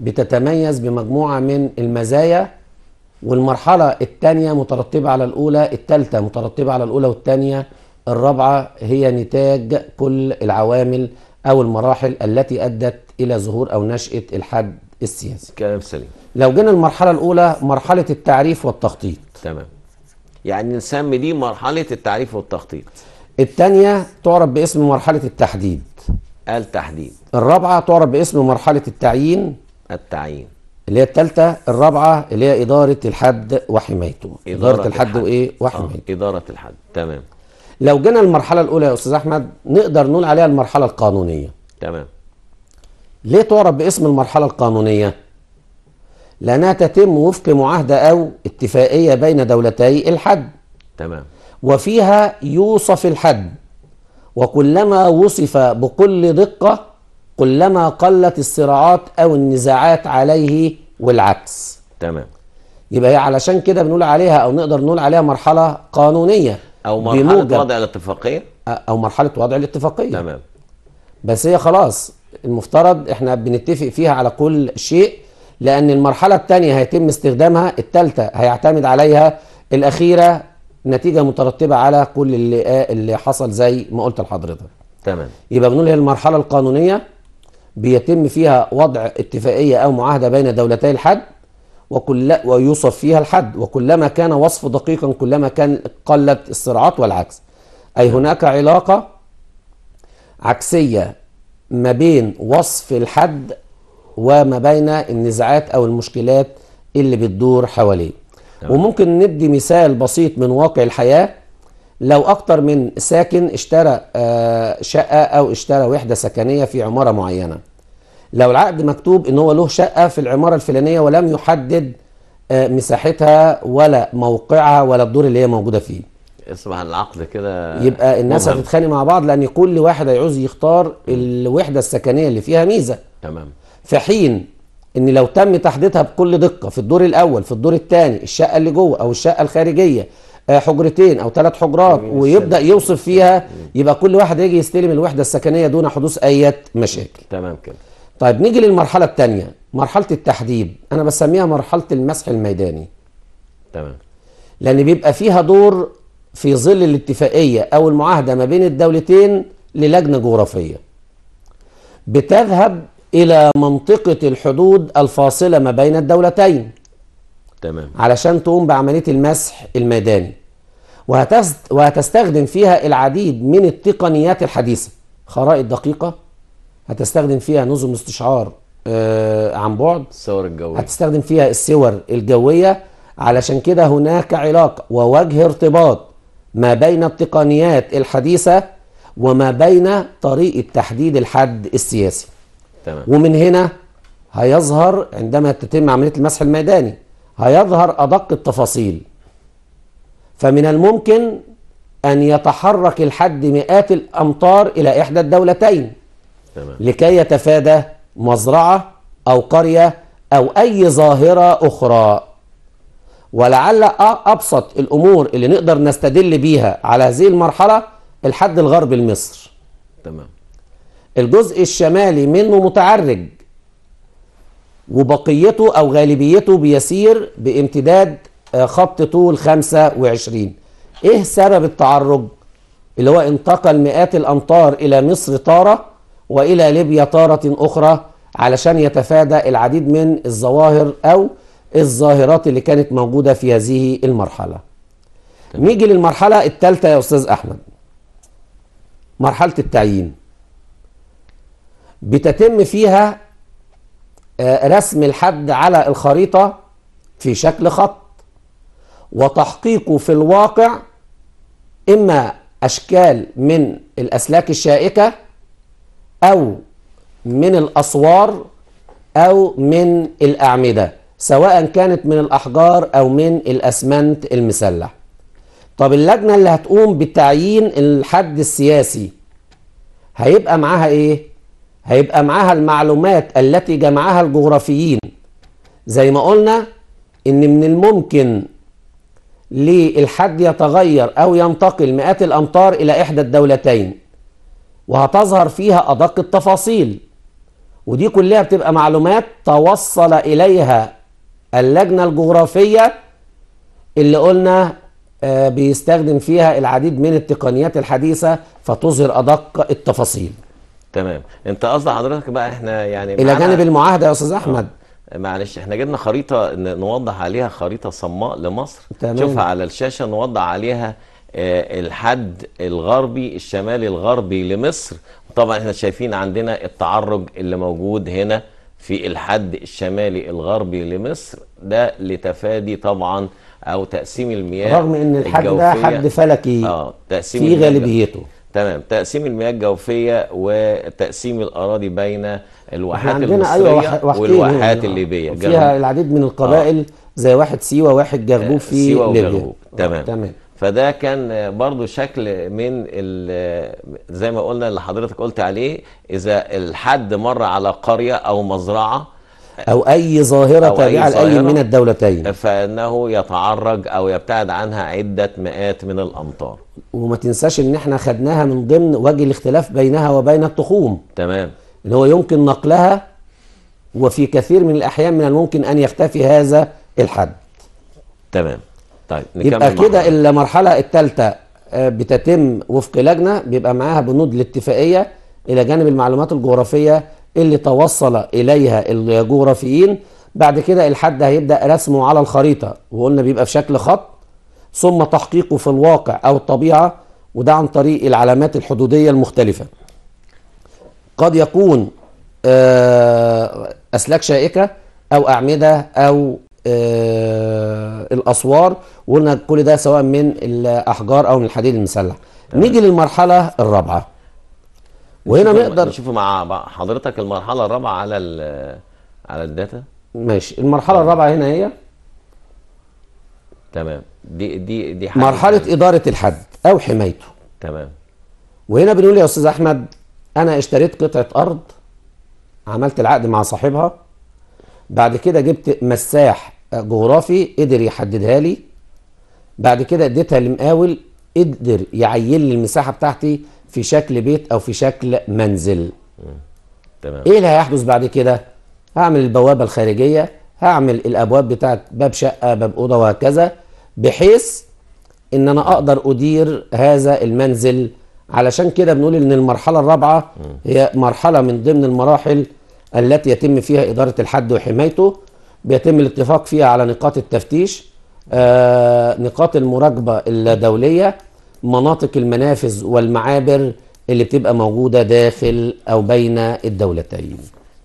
بتتميز بمجموعة من المزايا والمرحلة الثانية مترتبة على الأولى الثالثة مترتبة على الأولى والثانية الرابعة هي نتاج كل العوامل أو المراحل التي أدت إلى ظهور أو نشأة الحد السياسي كلام سليم لو جينا المرحلة الأولى مرحلة التعريف والتخطيط تمام يعني نسمي دي مرحلة التعريف والتخطيط الثانية تعرف باسم مرحلة التحديد التحديد الرابعة تعرف باسم مرحلة التعيين التعيين اللي هي الثالثة الرابعة اللي هي إدارة الحد وحمايته إدارة, إدارة الحد, الحد وإيه آه، وحمايته آه. إدارة الحد تمام لو جينا المرحلة الأولى يا أستاذ أحمد نقدر نقول عليها المرحلة القانونية تمام ليه تعرف باسم المرحلة القانونية؟ لأنها تتم وفق معاهدة أو اتفاقية بين دولتي الحد تمام وفيها يوصف الحد وكلما وصف بكل دقة كلما قلت الصراعات أو النزاعات عليه والعكس تمام يبقى هي علشان كده بنقول عليها أو نقدر نقول عليها مرحلة قانونية أو مرحلة وضع الاتفاقية أو مرحلة وضع الاتفاقية تمام بس هي خلاص المفترض احنا بنتفق فيها على كل شيء لأن المرحلة الثانية هيتم استخدامها الثالثة هيعتمد عليها الأخيرة نتيجة مترتبة على كل اللي, اللي حصل زي ما قلت لحضرتك تمام يبقى بنقول هي المرحلة القانونية بيتم فيها وضع اتفاقية أو معاهدة بين دولتي الحد وكل ويوصف فيها الحد وكلما كان وصف دقيقا كلما كان قلت الصراعات والعكس أي هناك علاقة عكسية ما بين وصف الحد وما بين النزاعات او المشكلات اللي بتدور حواليه وممكن ندي مثال بسيط من واقع الحياه لو اكتر من ساكن اشترى آه، شقه او اشترى وحده سكنيه في عماره معينه لو العقد مكتوب ان هو له شقه في العماره الفلانيه ولم يحدد آه، مساحتها ولا موقعها ولا الدور اللي هي موجوده فيه اصبح العقد كده يبقى الناس هتتخانق مع بعض لان كل واحد هيعوز يختار الوحده السكنيه اللي فيها ميزه تمام في حين ان لو تم تحديدها بكل دقه في الدور الاول في الدور الثاني الشقه اللي جوه او الشقه الخارجيه آه، حجرتين او ثلاث حجرات ويبدا يوصف فيها يبقى كل واحد يجي يستلم الوحده السكنيه دون حدوث اي مشاكل تمام كده طيب نيجي للمرحله الثانيه مرحله التحديد انا بسميها مرحله المسح الميداني تمام لان بيبقى فيها دور في ظل الاتفاقيه او المعاهده ما بين الدولتين للجنه جغرافيه بتذهب إلى منطقة الحدود الفاصلة ما بين الدولتين تمام علشان تقوم بعملية المسح الميداني وهتستخدم فيها العديد من التقنيات الحديثة خرائط دقيقة هتستخدم فيها نظم استشعار آه عن بعد الصور الجوية هتستخدم فيها الصور الجوية علشان كده هناك علاقة ووجه ارتباط ما بين التقنيات الحديثة وما بين طريقة تحديد الحد السياسي تمام. ومن هنا هيظهر عندما تتم عملية المسح الميداني هيظهر أدق التفاصيل فمن الممكن أن يتحرك الحد مئات الأمتار إلى إحدى الدولتين تمام. لكي يتفادى مزرعة أو قرية أو أي ظاهرة أخرى ولعل أبسط الأمور اللي نقدر نستدل بيها على هذه المرحلة الحد الغربي لمصر تمام الجزء الشمالي منه متعرج وبقيته أو غالبيته بيسير بامتداد آه، خط طول 25 إيه سبب التعرج؟ اللي هو انتقل مئات الأمطار إلى مصر طارة وإلى ليبيا طارة أخرى علشان يتفادى العديد من الظواهر أو الظاهرات اللي كانت موجودة في هذه المرحلة نيجي للمرحلة الثالثة يا أستاذ أحمد مرحلة التعيين بتتم فيها آه، رسم الحد على الخريطة في شكل خط وتحقيقه في الواقع إما أشكال من الأسلاك الشائكة أو من الأسوار أو من الأعمدة سواء كانت من الأحجار أو من الأسمنت المسلح طب اللجنة اللي هتقوم بتعيين الحد السياسي هيبقى معاها إيه؟ هيبقى معاها المعلومات التي جمعها الجغرافيين زي ما قلنا ان من الممكن للحد يتغير او ينتقل مئات الامتار الى احدى الدولتين وهتظهر فيها ادق التفاصيل ودي كلها بتبقى معلومات توصل اليها اللجنه الجغرافيه اللي قلنا آه، بيستخدم فيها العديد من التقنيات الحديثه فتظهر ادق التفاصيل تمام انت قصد حضرتك بقى احنا يعني الى جانب المعاهده يا استاذ احمد آه. معلش احنا جبنا خريطه نوضح عليها خريطه صماء لمصر تمام. شوفها على الشاشه نوضح عليها آه، الحد الغربي الشمالي الغربي لمصر طبعا احنا شايفين عندنا التعرج اللي موجود هنا في الحد الشمالي الغربي لمصر ده لتفادي طبعا او تقسيم المياه رغم ان الحد ده حد فلكي آه تقسيم في غالبيته تمام تقسيم المياه الجوفيه وتقسيم الاراضي بين الواحات أيوة، المصريه أيوة والواحات يعني. الليبيه فيها العديد من القبائل آه. زي واحد سيوه واحد جرجوب آه، في سيوة ليبيا آه، تمام تمام فده كان برضو شكل من زي ما قلنا اللي حضرتك قلت عليه اذا الحد مر على قريه او مزرعه أو أي ظاهرة تابعة لأي من الدولتين فأنه يتعرج أو يبتعد عنها عدة مئات من الأمتار وما تنساش إن احنا خدناها من ضمن وجه الاختلاف بينها وبين التخوم تمام إن هو يمكن نقلها وفي كثير من الأحيان من الممكن أن يختفي هذا الحد تمام طيب نكمل يبقى كده المرحلة الثالثة آه، بتتم وفق لجنة بيبقى معاها بنود الاتفاقية إلى جانب المعلومات الجغرافية اللي توصل إليها الجغرافيين بعد كده الحد هيبدأ رسمه على الخريطة وقلنا بيبقى في شكل خط ثم تحقيقه في الواقع أو الطبيعة وده عن طريق العلامات الحدودية المختلفة قد يكون آه، أسلاك شائكة أو أعمدة أو آه، الأسوار وقلنا كل ده سواء من الأحجار أو من الحديد المسلح نيجي للمرحلة الرابعة وهنا نقدر نشوف مع حضرتك المرحله الرابعه على على الداتا ماشي المرحله الرابعه هنا هي تمام دي دي دي حاجة مرحله يعني. اداره الحد او حمايته تمام وهنا بنقول يا استاذ احمد انا اشتريت قطعه ارض عملت العقد مع صاحبها بعد كده جبت مساح جغرافي قدر يحددها لي بعد كده اديتها لمقاول قدر يعين لي المساحه بتاعتي في شكل بيت او في شكل منزل تمام ايه اللي هيحدث بعد كده هعمل البوابه الخارجيه هعمل الابواب بتاعه باب شقه باب اوضه وهكذا بحيث ان انا اقدر ادير هذا المنزل علشان كده بنقول ان المرحله الرابعه هي مرحله من ضمن المراحل التي يتم فيها اداره الحد وحمايته بيتم الاتفاق فيها على نقاط التفتيش آه، نقاط المراقبه الدوليه مناطق المنافذ والمعابر اللي بتبقى موجودة داخل أو بين الدولتين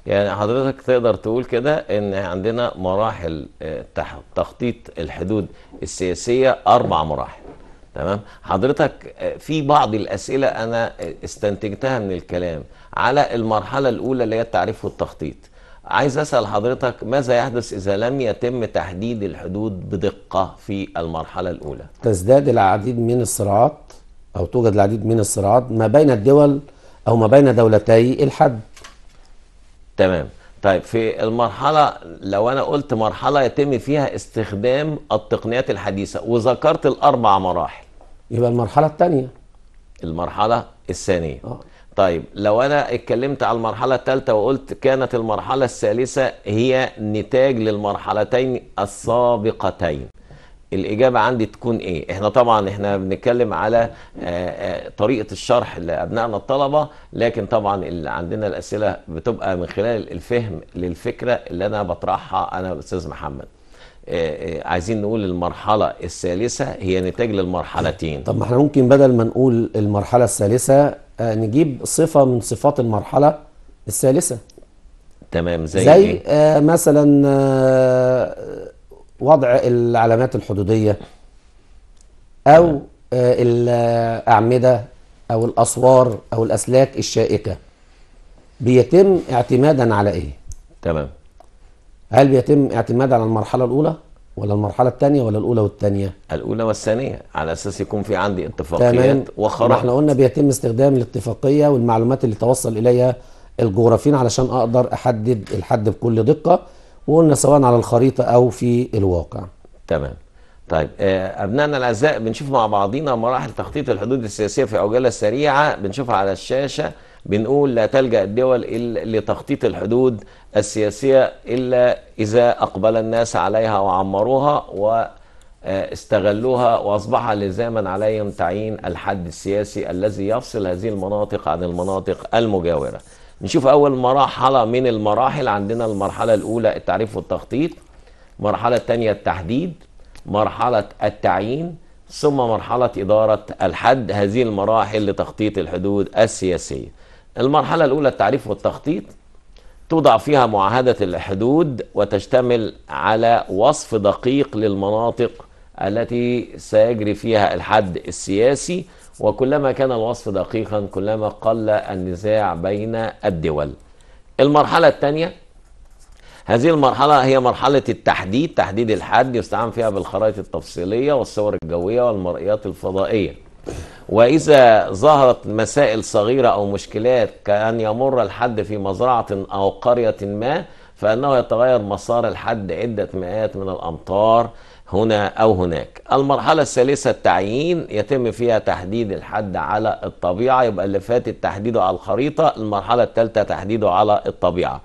يعني حضرتك تقدر تقول كده ان عندنا مراحل آه، تخطيط الحدود السياسيه اربع مراحل تمام حضرتك آه، في بعض الاسئله انا آه، استنتجتها من الكلام على المرحله الاولى اللي هي التعريف والتخطيط عايز أسأل حضرتك ماذا يحدث إذا لم يتم تحديد الحدود بدقة في المرحلة الأولى؟ تزداد العديد من الصراعات أو توجد العديد من الصراعات ما بين الدول أو ما بين دولتي الحد تمام طيب في المرحلة لو أنا قلت مرحلة يتم فيها استخدام التقنيات الحديثة وذكرت الأربع مراحل يبقى المرحلة الثانية المرحلة الثانية آه. طيب لو انا اتكلمت على المرحله الثالثه وقلت كانت المرحله الثالثه هي نتاج للمرحلتين السابقتين الاجابه عندي تكون ايه احنا طبعا احنا بنتكلم على آه، آه، طريقه الشرح لابنائنا الطلبه لكن طبعا اللي عندنا الاسئله بتبقى من خلال الفهم للفكره اللي انا بطرحها انا استاذ محمد آه، آه، عايزين نقول المرحلة الثالثة هي نتاج للمرحلتين طب ما احنا ممكن بدل ما نقول المرحلة الثالثة آه، نجيب صفة من صفات المرحلة الثالثة تمام زي زي إيه؟ مثلا وضع العلامات الحدودية أو الأعمدة أو الأسوار أو الأسلاك الشائكة بيتم اعتمادا على إيه؟ تمام هل بيتم اعتماد على المرحله الاولى ولا المرحله الثانيه ولا الاولى والثانيه الاولى والثانيه على اساس يكون في عندي اتفاقيات وخرائط احنا قلنا بيتم استخدام الاتفاقيه والمعلومات اللي توصل اليها الجغرافيين علشان اقدر احدد الحد بكل دقه وقلنا سواء على الخريطه او في الواقع تمام طيب آه، ابنائنا الاعزاء بنشوف مع بعضينا مراحل تخطيط الحدود السياسيه في عجاله سريعه بنشوفها على الشاشه بنقول لا تلجأ الدول لتخطيط الحدود السياسية إلا إذا أقبل الناس عليها وعمروها واستغلوها آه، وأصبح لزاما عليهم تعيين الحد السياسي الذي يفصل هذه المناطق عن المناطق المجاورة نشوف أول مرحلة من المراحل عندنا المرحلة الأولى التعريف والتخطيط مرحلة الثانية التحديد مرحلة التعيين ثم مرحلة إدارة الحد هذه المراحل لتخطيط الحدود السياسية المرحلة الأولى التعريف والتخطيط توضع فيها معاهدة الحدود وتشتمل على وصف دقيق للمناطق التي سيجري فيها الحد السياسي وكلما كان الوصف دقيقا كلما قل النزاع بين الدول المرحلة الثانية هذه المرحلة هي مرحلة التحديد تحديد الحد يستعان فيها بالخرائط التفصيلية والصور الجوية والمرئيات الفضائية وإذا ظهرت مسائل صغيرة أو مشكلات كأن يمر الحد في مزرعة أو قرية ما فأنه يتغير مسار الحد عدة مئات من الأمتار هنا أو هناك المرحلة الثالثة التعيين يتم فيها تحديد الحد على الطبيعة يبقى اللي فاتت تحديده على الخريطة المرحلة الثالثة تحديده على الطبيعة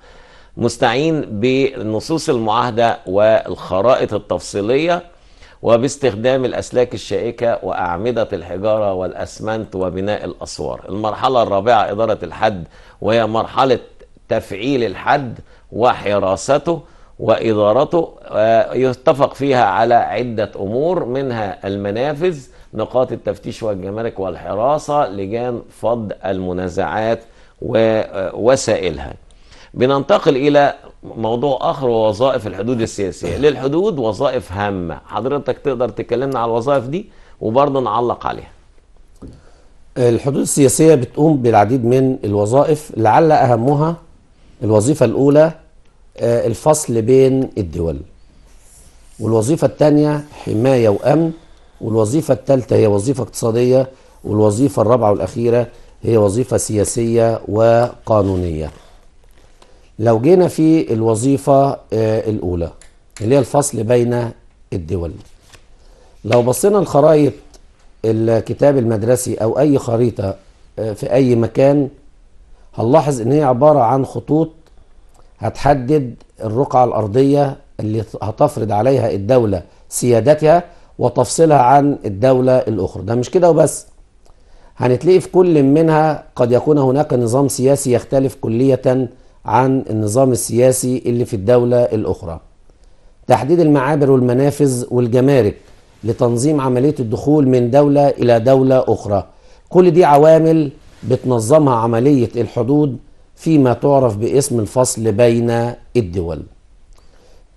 مستعين بنصوص المعاهدة والخرائط التفصيلية وباستخدام الأسلاك الشائكة وأعمدة الحجارة والأسمنت وبناء الأسوار المرحلة الرابعة إدارة الحد وهي مرحلة تفعيل الحد وحراسته وإدارته آه، يتفق فيها على عدة أمور منها المنافذ نقاط التفتيش والجمارك والحراسة لجان فض المنازعات ووسائلها آه، بننتقل إلى موضوع آخر ووظائف الحدود السياسية أه. للحدود وظائف هامة حضرتك تقدر تكلمنا على الوظائف دي وبرضه نعلق عليها الحدود السياسية بتقوم بالعديد من الوظائف لعل أهمها الوظيفة الأولى آه، الفصل بين الدول والوظيفة الثانية حماية وأمن والوظيفة الثالثة هي وظيفة اقتصادية والوظيفة الرابعة والأخيرة هي وظيفة سياسية وقانونية لو جينا في الوظيفة آه، الأولى اللي هي الفصل بين الدول لو بصينا لخرائط الكتاب المدرسي أو أي خريطة آه، في أي مكان هنلاحظ إن هي عبارة عن خطوط هتحدد الرقعة الأرضية اللي هتفرض عليها الدولة سيادتها وتفصيلها عن الدولة الأخرى ده مش كده وبس هنتلاقي في كل منها قد يكون هناك نظام سياسي يختلف كلية عن النظام السياسي اللي في الدولة الأخرى تحديد المعابر والمنافذ والجمارك لتنظيم عملية الدخول من دولة إلى دولة أخرى كل دي عوامل بتنظمها عملية الحدود فيما تعرف باسم الفصل بين الدول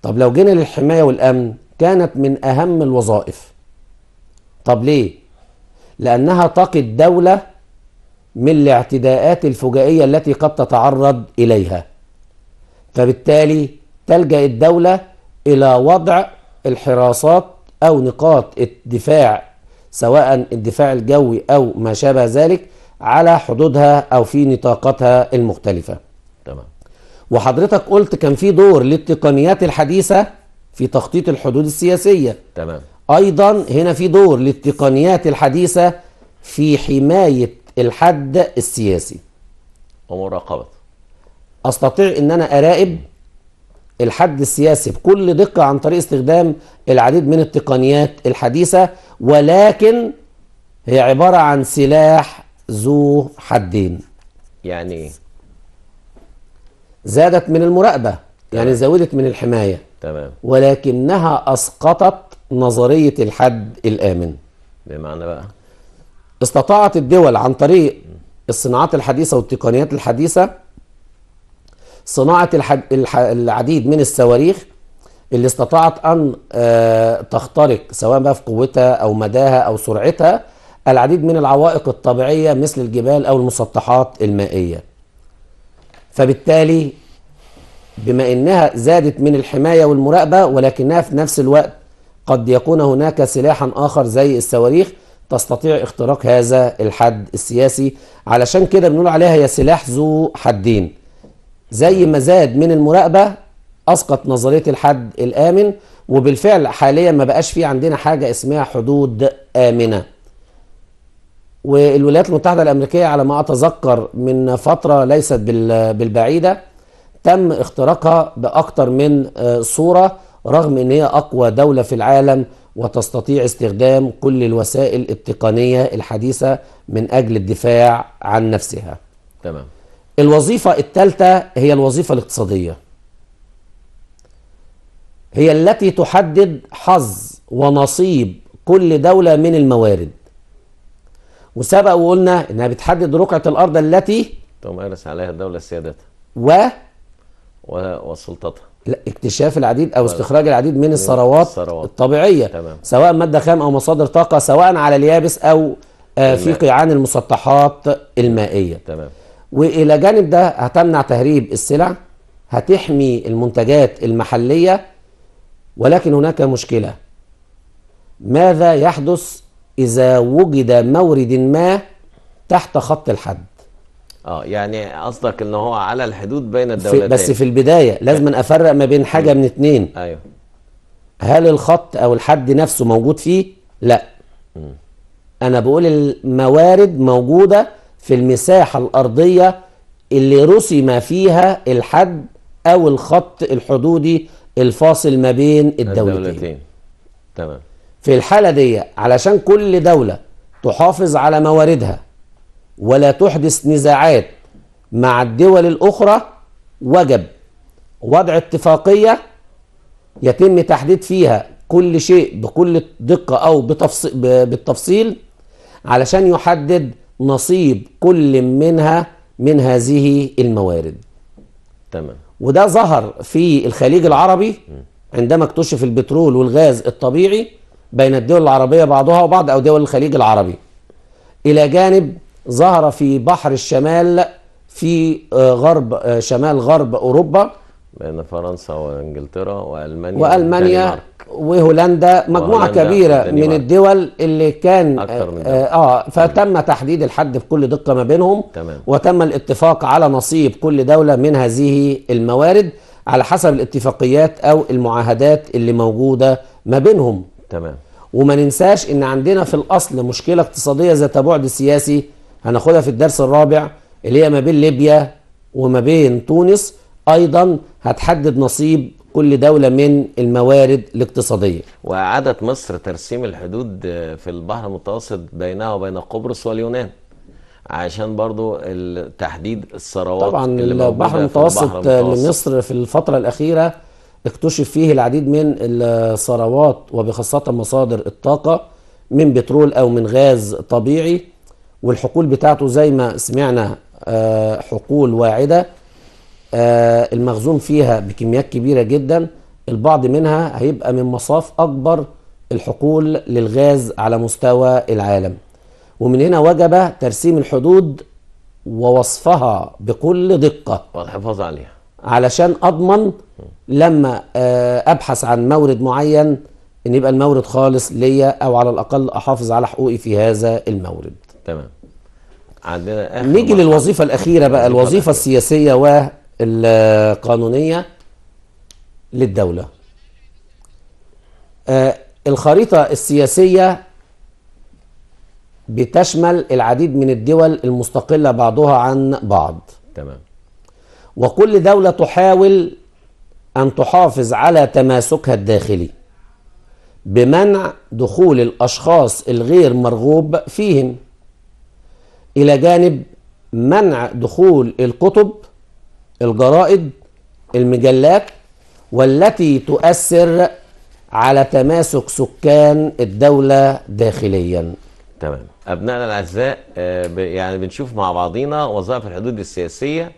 طب لو جينا للحماية والأمن كانت من أهم الوظائف طب ليه؟ لأنها تقي الدولة من الاعتداءات الفجائية التي قد تتعرض إليها فبالتالي تلجأ الدولة إلى وضع الحراسات أو نقاط الدفاع سواء الدفاع الجوي أو ما شابه ذلك على حدودها أو في نطاقاتها المختلفة تمام وحضرتك قلت كان في دور للتقنيات الحديثة في تخطيط الحدود السياسية تمام أيضا هنا في دور للتقنيات الحديثة في حماية الحد السياسي ومراقبته استطيع ان انا اراقب الحد السياسي بكل دقه عن طريق استخدام العديد من التقنيات الحديثه ولكن هي عباره عن سلاح ذو حدين يعني ايه زادت من المراقبه يعني زودت من الحمايه تمام ولكنها اسقطت نظريه الحد الامن بمعنى بقى استطاعت الدول عن طريق الصناعات الحديثة والتقنيات الحديثة صناعة العديد من الصواريخ اللي استطاعت أن آه، تخترق سواء بقى في قوتها أو مداها أو سرعتها العديد من العوائق الطبيعية مثل الجبال أو المسطحات المائية فبالتالي بما انها زادت من الحمايه والمراقبه ولكنها في نفس الوقت قد يكون هناك سلاحا اخر زي الصواريخ تستطيع اختراق هذا الحد السياسي علشان كده بنقول عليها هي سلاح ذو حدين زي ما زاد من المراقبة أسقط نظرية الحد الآمن وبالفعل حاليا ما بقاش في عندنا حاجة اسمها حدود آمنة والولايات المتحدة الأمريكية على ما أتذكر من فترة ليست بالبعيدة تم اختراقها بأكتر من آه، صورة رغم أن هي أقوى دولة في العالم وتستطيع استخدام كل الوسائل التقنية الحديثة من أجل الدفاع عن نفسها تمام الوظيفة الثالثة هي الوظيفة الاقتصادية هي التي تحدد حظ ونصيب كل دولة من الموارد وسبق وقلنا انها بتحدد رقعة الارض التي تمارس عليها الدولة سيادتها و, و... وسلطتها لا اكتشاف العديد او طيب. استخراج العديد من الثروات الطبيعيه تمام. سواء ماده خام او مصادر طاقه سواء على اليابس او آه، في قيعان المسطحات المائيه تمام والى جانب ده هتمنع تهريب السلع هتحمي المنتجات المحليه ولكن هناك مشكله ماذا يحدث اذا وجد مورد ما تحت خط الحد اه يعني قصدك ان هو على الحدود بين الدولتين بس في البدايه لازم يعني. افرق ما بين حاجه من اتنين ايوه هل الخط او الحد نفسه موجود فيه لا م. انا بقول الموارد موجوده في المساحه الارضيه اللي رسم فيها الحد او الخط الحدودي الفاصل ما بين الدولتين, الدولتين. تمام في الحاله دي علشان كل دوله تحافظ على مواردها ولا تحدث نزاعات مع الدول الأخرى وجب وضع اتفاقية يتم تحديد فيها كل شيء بكل دقة أو بالتفصيل علشان يحدد نصيب كل منها من هذه الموارد تمام وده ظهر في الخليج العربي عندما اكتشف البترول والغاز الطبيعي بين الدول العربية بعضها وبعض أو دول الخليج العربي إلى جانب ظهر في بحر الشمال في آه، غرب آه، شمال غرب اوروبا بين فرنسا وانجلترا والمانيا والمانيا وهولندا مجموعه وهولندا كبيره من الدول اللي كان آه, اه فتم تحديد الحد بكل دقه ما بينهم تمام. وتم الاتفاق على نصيب كل دوله من هذه الموارد على حسب الاتفاقيات او المعاهدات اللي موجوده ما بينهم تمام وما ننساش ان عندنا في الاصل مشكله اقتصاديه ذات بعد سياسي هناخدها في الدرس الرابع اللي هي ما بين ليبيا وما بين تونس ايضا هتحدد نصيب كل دولة من الموارد الاقتصادية وأعادت مصر ترسيم الحدود في البحر المتوسط بينها وبين قبرص واليونان عشان برضو تحديد الثروات طبعا اللي البحر المتوسط لمصر في الفترة الأخيرة اكتشف فيه العديد من الثروات وبخاصة مصادر الطاقة من بترول أو من غاز طبيعي والحقول بتاعته زي ما سمعنا آه، حقول واعدة آه، المخزون فيها بكميات كبيرة جدا البعض منها هيبقى من مصاف أكبر الحقول للغاز على مستوى العالم ومن هنا وجب ترسيم الحدود ووصفها بكل دقة والحفاظ عليها علشان أضمن لما آه، أبحث عن مورد معين أن يبقى المورد خالص ليا أو على الأقل أحافظ على حقوقي في هذا المورد تمام عندنا آخر نيجي للوظيفة الأخيرة بقى الوظيفة السياسية والقانونية للدولة آه الخريطة السياسية بتشمل العديد من الدول المستقلة بعضها عن بعض تمام وكل دولة تحاول أن تحافظ على تماسكها الداخلي بمنع دخول الأشخاص الغير مرغوب فيهم إلى جانب منع دخول الكتب الجرائد المجلات والتي تؤثر على تماسك سكان الدولة داخليا تمام أبنائنا الأعزاء آه، يعني بنشوف مع بعضينا وظائف الحدود السياسية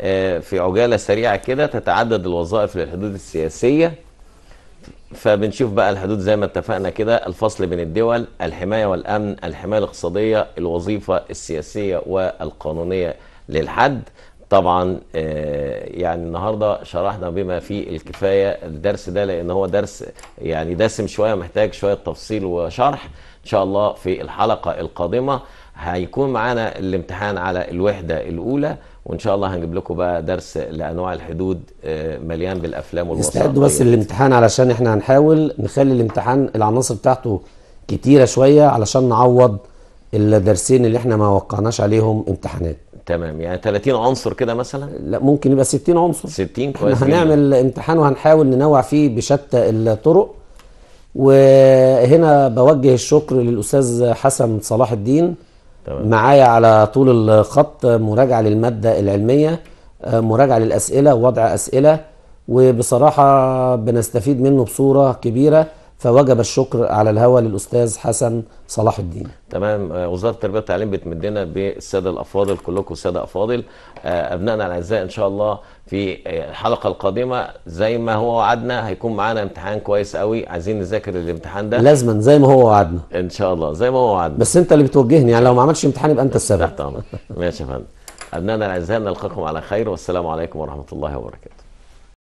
آه، في عجالة سريعة كده تتعدد الوظائف للحدود السياسية فبنشوف بقى الحدود زي ما اتفقنا كده الفصل بين الدول الحماية والأمن الحماية الاقتصادية الوظيفة السياسية والقانونية للحد طبعا آه، يعني النهارده شرحنا بما فيه الكفايه الدرس ده لان هو درس يعني دسم شويه محتاج شويه تفصيل وشرح ان شاء الله في الحلقه القادمه هيكون معانا الامتحان على الوحده الاولى وان شاء الله هنجيب لكم بقى درس لانواع الحدود آه، مليان بالافلام والوثائقيات استعدوا بس الامتحان علشان احنا هنحاول نخلي الامتحان العناصر بتاعته كتيره شويه علشان نعوض الدرسين اللي احنا ما وقعناش عليهم امتحانات تمام يعني 30 عنصر كده مثلا لا ممكن يبقى 60 عنصر 60 كويس احنا هنعمل امتحان وهنحاول ننوع فيه بشتى الطرق وهنا بوجه الشكر للاستاذ حسن صلاح الدين تمام. معايا على طول الخط مراجعه للماده العلميه آه، مراجعه للاسئله وضع اسئله وبصراحه بنستفيد منه بصوره كبيره فوجب الشكر على الهوى للاستاذ حسن صلاح الدين تمام آه، وزاره التربيه والتعليم بتمدنا بالساده الافاضل كلكم ساده افاضل آه، ابنائنا الاعزاء ان شاء الله في آه، الحلقه القادمه زي ما هو وعدنا هيكون معانا امتحان كويس قوي عايزين نذاكر الامتحان ده لازما زي ما هو وعدنا ان شاء الله زي ما هو وعدنا بس انت اللي بتوجهني يعني لو ما عملتش امتحان يبقى انت السبب ماشي يا فندم ابنائنا الاعزاء نلقاكم على خير والسلام عليكم ورحمه الله وبركاته